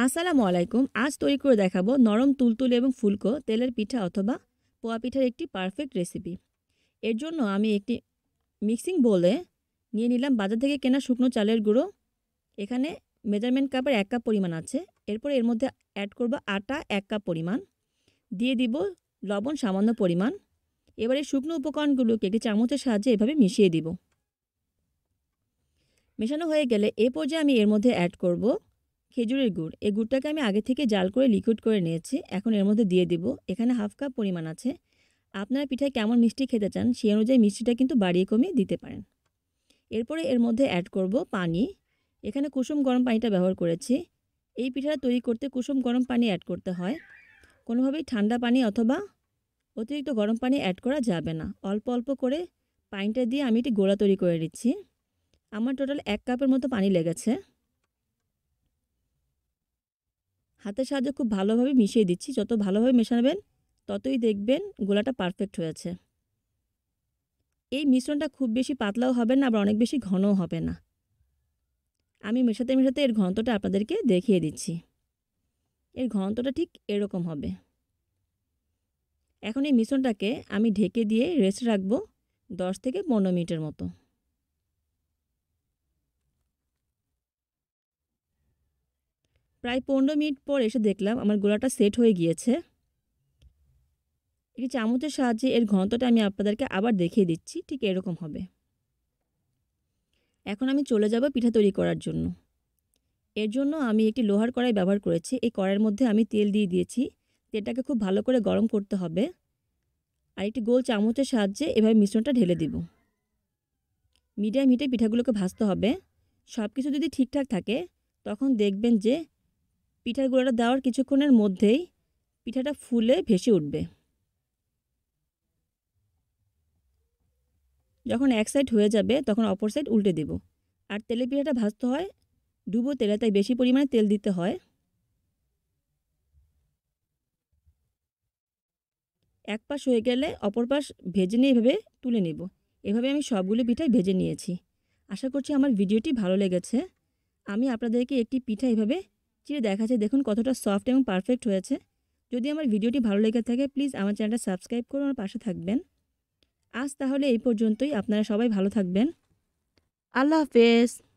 আসসালামু আলাইকুম আজ তৈরি করে দেখাবো নরম তুলতুলে এবং ফুলকো তেলের পিঠা অথবা পোয়া পিঠার একটি পারফেক্ট রেসিপি এর জন্য আমি একটি মিক্সিং বোলে নিয়ে নিলাম বাজার থেকে কেনা শুকনো চালের গুঁড়ো এখানে মেজারমেন্ট কাপের এক কাপ পরিমাণ আছে এরপর এর মধ্যে অ্যাড করব আটা এক কাপ পরিমাণ দিয়ে দিব লবণ সামান্য পরিমাণ এবারে শুকনো উপকরণগুলোকে একটি চামচের সাহায্যে এভাবে মিশিয়ে দিব মেশানো হয়ে গেলে এ পর্যায়ে আমি এর মধ্যে অ্যাড করব খেজুরের গুড় এই গুড়টাকে আমি আগে থেকে জাল করে লিকুইড করে নিয়েছি এখন এর মধ্যে দিয়ে দেব এখানে হাফ কাপ পরিমাণ আছে আপনারা পিঠায় কেমন মিষ্টি খেতে চান সেই অনুযায়ী মিষ্টিটা কিন্তু বাড়িয়ে কমিয়ে দিতে পারেন এরপরে এর মধ্যে অ্যাড করব পানি এখানে কুসুম গরম পানিটা ব্যবহার করেছি এই পিঠাটা তৈরি করতে কুসুম গরম পানি অ্যাড করতে হয় কোনোভাবেই ঠান্ডা পানি অথবা অতিরিক্ত গরম পানি অ্যাড করা যাবে না অল্প অল্প করে পানিটা দিয়ে আমি এটি গোলা তৈরি করে দিচ্ছি আমার টোটাল এক কাপের মতো পানি লেগেছে হাতের সাহায্যে খুব ভালোভাবে মিশিয়ে দিচ্ছি যত ভালোভাবে মেশানবেন ততই দেখবেন গোলাটা পারফেক্ট হয়েছে এই মিশ্রণটা খুব বেশি পাতলাও হবে না আবার অনেক বেশি ঘনও হবে না আমি মেশাতে মেশাতে এর ঘনত্বটা আপনাদেরকে দেখিয়ে দিচ্ছি এর ঘনত্বটা ঠিক এরকম হবে এখন এই মিশ্রণটাকে আমি ঢেকে দিয়ে রেস্ট রাখবো দশ থেকে পনেরো মিনিটের মতো প্রায় পনেরো মিনিট পর এসে দেখলাম আমার গোলাটা সেট হয়ে গিয়েছে একটি চামচের সাহায্যে এর ঘনত্বটা আমি আপনাদেরকে আবার দেখিয়ে দিচ্ছি ঠিক এরকম হবে এখন আমি চলে যাব পিঠা তৈরি করার জন্য এর জন্য আমি একটি লোহার কড়াই ব্যবহার করেছি এই কড়াইয়ের মধ্যে আমি তেল দিয়ে দিয়েছি তেলটাকে খুব ভালো করে গরম করতে হবে আর একটি গোল চামচের সাহায্যে এভাবে মিশ্রণটা ঢেলে দিব মিডিয়াম হিটে পিঠাগুলোকে ভাজতে হবে সব কিছু যদি ঠিকঠাক থাকে তখন দেখবেন যে পিঠার গুঁড়াটা দেওয়ার কিছুক্ষণের মধ্যেই পিঠাটা ফুলে ভেসে উঠবে যখন এক সাইড হয়ে যাবে তখন অপর সাইড উল্টে দেব আর তেলে পিঠাটা ভাজতে হয় ডুবো তেলে তাই বেশি পরিমাণে তেল দিতে হয় এক পাশ হয়ে গেলে অপর পাশ ভেজে নিয়ে এভাবে তুলে নেব এভাবে আমি সবগুলো পিঠাই ভেজে নিয়েছি আশা করছি আমার ভিডিওটি ভালো লেগেছে আমি আপনাদেরকে একটি পিঠা এভাবে চিড়ে দেখাচ্ছে দেখুন কতটা সফট এবং পারফেক্ট হয়েছে যদি আমার ভিডিওটি ভালো লেগে থাকে প্লিজ আমার চ্যানেলটা সাবস্ক্রাইব করে আমার পাশে থাকবেন আজ তাহলে এই পর্যন্তই আপনারা সবাই ভালো থাকবেন আল্লাহ হাফেজ